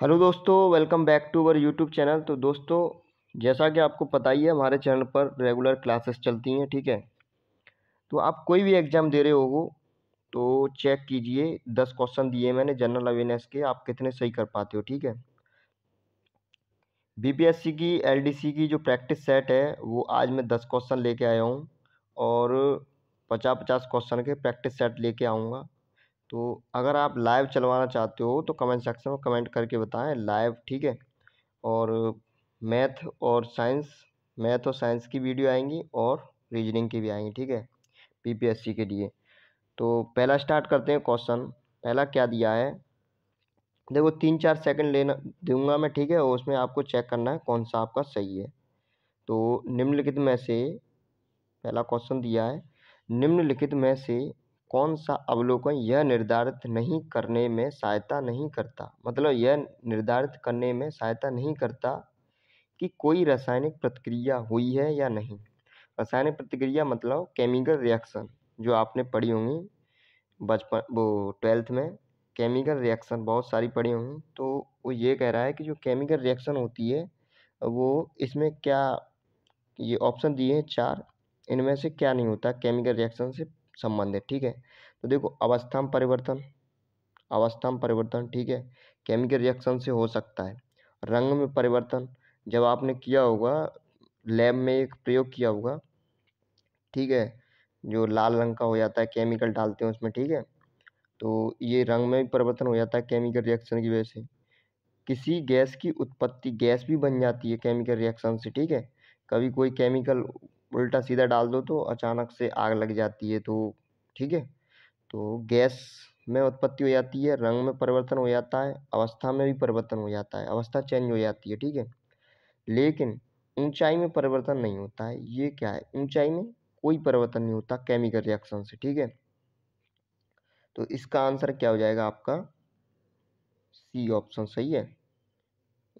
hello दोस्तों welcome back to our YouTube channel तो दोस्तों जैसा कि आपको पता ही है हमारे चैनल पर रेगुलर क्लासेस चलती हैं ठीक है तो आप कोई भी एग्ज़ाम दे रहे हो तो चेक कीजिए दस क्वेश्चन दिए मैंने जनरल अवेयरनेस के आप कितने सही कर पाते हो ठीक है बीपीएससी की एलडीसी की जो प्रैक्टिस सेट है वो आज मैं दस क्वेश्चन लेके आया हूँ और पचास पचास क्वेश्चन के प्रैक्टिस सेट लेके आऊँगा तो अगर आप लाइव चलवाना चाहते हो तो कमेंट सेक्शन में कमेंट करके बताएं लाइव ठीक है और मैथ और साइंस मैथ और साइंस की वीडियो आएंगी और रीजनिंग की भी आएंगी ठीक है पीपीएससी के लिए तो पहला स्टार्ट करते हैं क्वेश्चन पहला क्या दिया है देखो तीन चार सेकंड लेना दूंगा मैं ठीक है और उसमें आपको चेक करना है कौन सा आपका सही है तो निम्नलिखित में से पहला क्वेश्चन दिया है निम्नलिखित में से कौन सा अवलोकन यह निर्धारित नहीं करने में सहायता नहीं करता मतलब यह निर्धारित करने में सहायता नहीं करता कि कोई रासायनिक प्रतिक्रिया हुई है या नहीं रासायनिक प्रतिक्रिया मतलब केमिकल रिएक्शन जो आपने पढ़ी होंगी बचपन वो ट्वेल्थ में केमिकल रिएक्शन बहुत सारी पढ़ी होंगी तो वो ये कह रहा है कि जो केमिकल रिएक्शन होती है वो इसमें क्या ये ऑप्शन दिए हैं चार इनमें से क्या नहीं होता केमिकल रिएक्शन से संबंध है ठीक है तो देखो अवस्था में परिवर्तन अवस्था में परिवर्तन ठीक है केमिकल रिएक्शन से हो सकता है रंग में परिवर्तन जब आपने किया होगा लैब में एक प्रयोग किया होगा ठीक है जो लाल रंग का हो जाता है केमिकल डालते हैं उसमें ठीक है तो ये रंग में भी परिवर्तन हो जाता है केमिकल रिएक्शन की वजह से किसी गैस की उत्पत्ति गैस भी बन जाती है केमिकल रिएक्शन से ठीक है कभी कोई केमिकल उल्टा सीधा डाल दो तो अचानक से आग लग जाती है तो ठीक है तो गैस में उत्पत्ति हो जाती है रंग में परिवर्तन हो जाता है अवस्था में भी परिवर्तन हो जाता है अवस्था चेंज हो जाती है ठीक है लेकिन ऊंचाई में परिवर्तन नहीं होता है ये क्या है ऊंचाई में कोई परिवर्तन नहीं होता केमिकल रिएक्शन से ठीक है तो इसका आंसर क्या हो जाएगा आपका सी ऑप्शन सही है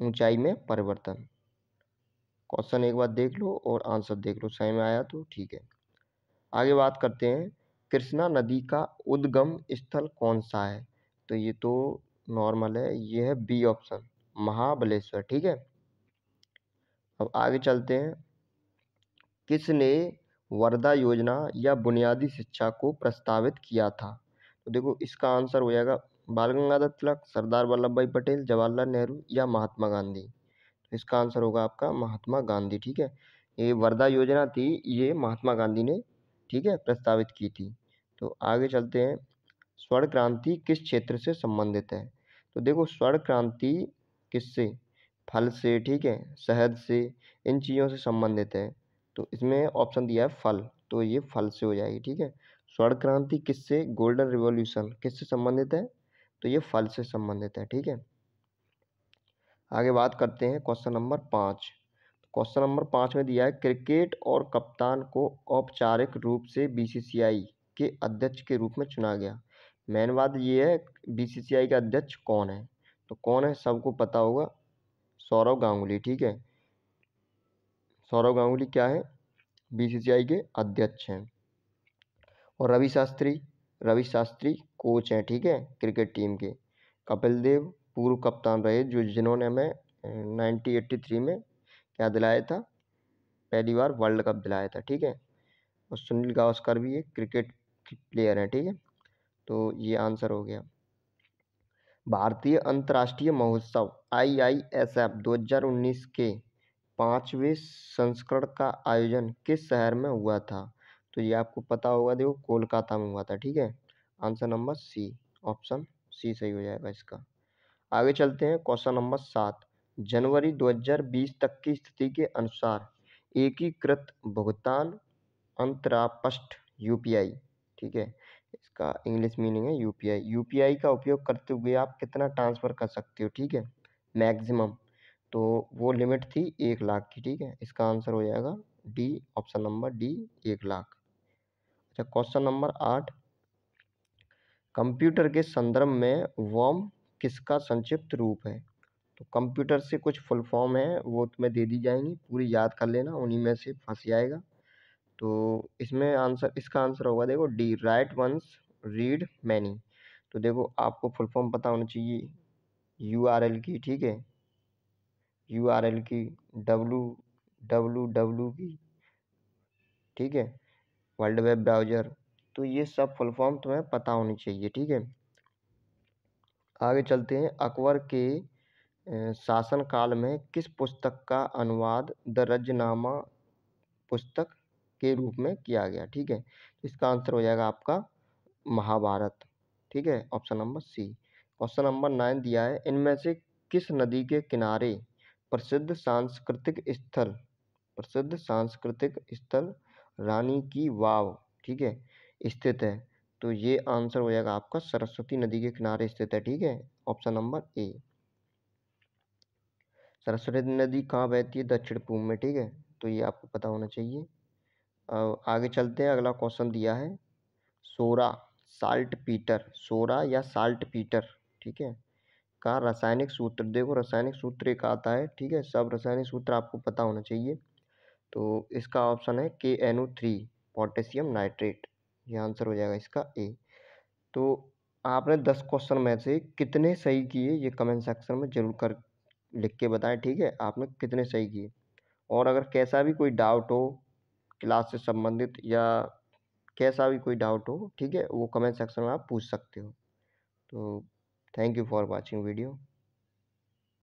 ऊंचाई में परिवर्तन क्वेश्चन एक बार देख लो और आंसर देख लो सही में आया तो ठीक है आगे बात करते हैं कृष्णा नदी का उद्गम स्थल कौन सा है तो ये तो नॉर्मल है ये है बी ऑप्शन महाबलेश्वर ठीक है अब आगे चलते हैं किसने वर्धा योजना या बुनियादी शिक्षा को प्रस्तावित किया था तो देखो इसका आंसर हो जाएगा बाल गंगाधर तिलक सरदार वल्लभ भाई पटेल जवाहरलाल नेहरू या महात्मा गांधी इसका आंसर होगा आपका महात्मा गांधी ठीक है ये वर्धा योजना थी ये महात्मा गांधी ने ठीक है प्रस्तावित की थी तो आगे चलते हैं स्वर्ण क्रांति किस क्षेत्र से संबंधित है तो देखो स्वर्ण क्रांति किससे फल से ठीक है शहद से इन चीज़ों से संबंधित है तो इसमें ऑप्शन दिया है फल तो ये फल से हो जाएगी ठीक है स्वर्ण क्रांति किससे गोल्डन रिवॉल्यूशन किससे संबंधित है तो ये फल से संबंधित है ठीक है आगे बात करते हैं क्वेश्चन नंबर पाँच तो क्वेश्चन नंबर पाँच में दिया है क्रिकेट और कप्तान को औपचारिक रूप से बीसीसीआई के अध्यक्ष के रूप में चुना गया मेन बात ये है बीसीसीआई का अध्यक्ष कौन है तो कौन है सबको पता होगा सौरव गांगुली ठीक है सौरव गांगुली क्या है बीसीसीआई के अध्यक्ष हैं और रवि शास्त्री रवि शास्त्री कोच हैं ठीक है क्रिकेट टीम के कपिल देव पूर्व कप्तान रहे जो जिन्होंने हमें नाइनटीन एट्टी थ्री में क्या दिलाया था पहली बार वर्ल्ड कप दिलाया था ठीक है और सुनील गावस्कर भी एक क्रिकेट प्लेयर हैं ठीक है तो ये आंसर हो गया भारतीय अंतर्राष्ट्रीय महोत्सव आई आई एस एफ दो हज़ार उन्नीस के पाँचवें संस्करण का आयोजन किस शहर में हुआ था तो ये आपको पता होगा देखो कोलकाता में हुआ था ठीक है answer number C option C सही हो जाएगा इसका आगे चलते हैं क्वेश्चन नंबर सात जनवरी 2020 तक की स्थिति के अनुसार एकीकृत भुगतान अंतरापष्ट यू ठीक है इसका इंग्लिश मीनिंग है यू पी का उपयोग करते हुए आप कितना ट्रांसफ़र कर सकते हो ठीक है मैक्सिमम तो वो लिमिट थी एक लाख की ठीक है इसका आंसर हो जाएगा डी ऑप्शन नंबर डी एक लाख अच्छा क्वेश्चन नंबर आठ कंप्यूटर के संदर्भ में वॉम किसका संक्षिप्त रूप है तो कंप्यूटर से कुछ फुल फॉर्म है वो तुम्हें दे दी जाएंगी पूरी याद कर लेना उन्हीं में से फंस जाएगा तो इसमें आंसर इसका आंसर होगा देखो D right once read many तो देखो आपको फुल फॉर्म पता होना चाहिए यू आर एल की ठीक है यू आर एल की डब्लू डब्लू डब्लू की ठीक है वर्ल्ड वेब ब्राउज़र तो ये सब फुल फॉर्म तुम्हें पता होनी चाहिए ठीक है आगे चलते हैं अकबर के शासनकाल में किस पुस्तक का अनुवाद द रजनामा पुस्तक के रूप में किया गया ठीक है इसका आंसर हो जाएगा आपका महाभारत ठीक है option number C question number nine दिया है इनमें से किस नदी के किनारे प्रसिद्ध सांस्कृतिक स्थल प्रसिद्ध सांस्कृतिक स्थल रानी की वाव ठीक है स्थित है तो ये आंसर हो जाएगा आपका सरस्वती नदी के किनारे स्थित है ठीक है ऑप्शन नंबर ए सरस्वती नदी कहाँ बहती है दक्षिण पूर्व में ठीक है तो ये आपको पता होना चाहिए आगे चलते हैं अगला क्वेश्चन दिया है सोरा साल्ट पीटर सोरा या साल्ट पीटर ठीक है का रासायनिक सूत्र देखो रासायनिक सूत्र एक आता है ठीक है सब रासायनिक सूत्र आपको पता होना चाहिए तो इसका ऑप्शन है K N O three potassium nitrate ये आंसर हो जाएगा इसका ए तो आपने दस क्वेश्चन में से कितने सही किए ये कमेंट सेक्शन में ज़रूर कर लिख के बताएं ठीक है आपने कितने सही किए और अगर कैसा भी कोई डाउट हो क्लास से संबंधित या कैसा भी कोई डाउट हो ठीक है वो कमेंट सेक्शन में आप पूछ सकते हो तो thank you for watching video